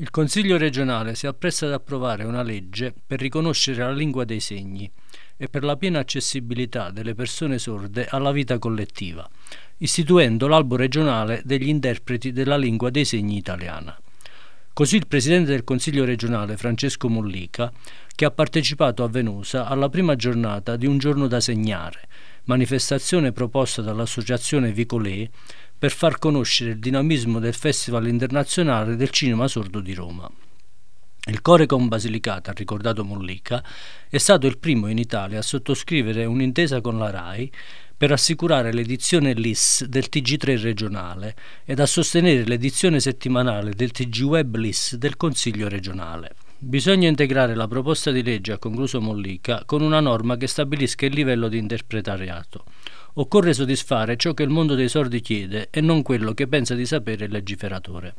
Il Consiglio regionale si appresta ad approvare una legge per riconoscere la lingua dei segni e per la piena accessibilità delle persone sorde alla vita collettiva, istituendo l'albo regionale degli interpreti della lingua dei segni italiana. Così il Presidente del Consiglio regionale Francesco Mollica, che ha partecipato a Venusa alla prima giornata di Un giorno da segnare, manifestazione proposta dall'Associazione Vicolé, per far conoscere il dinamismo del Festival Internazionale del Cinema Sordo di Roma. Il Corecom Basilicata, ricordato Mollica, è stato il primo in Italia a sottoscrivere un'intesa con la RAI per assicurare l'edizione LIS del TG3 regionale ed a sostenere l'edizione settimanale del TG Web LIS del Consiglio regionale. Bisogna integrare la proposta di legge, ha concluso Mollica, con una norma che stabilisca il livello di interpretariato. Occorre soddisfare ciò che il mondo dei sordi chiede e non quello che pensa di sapere il legiferatore.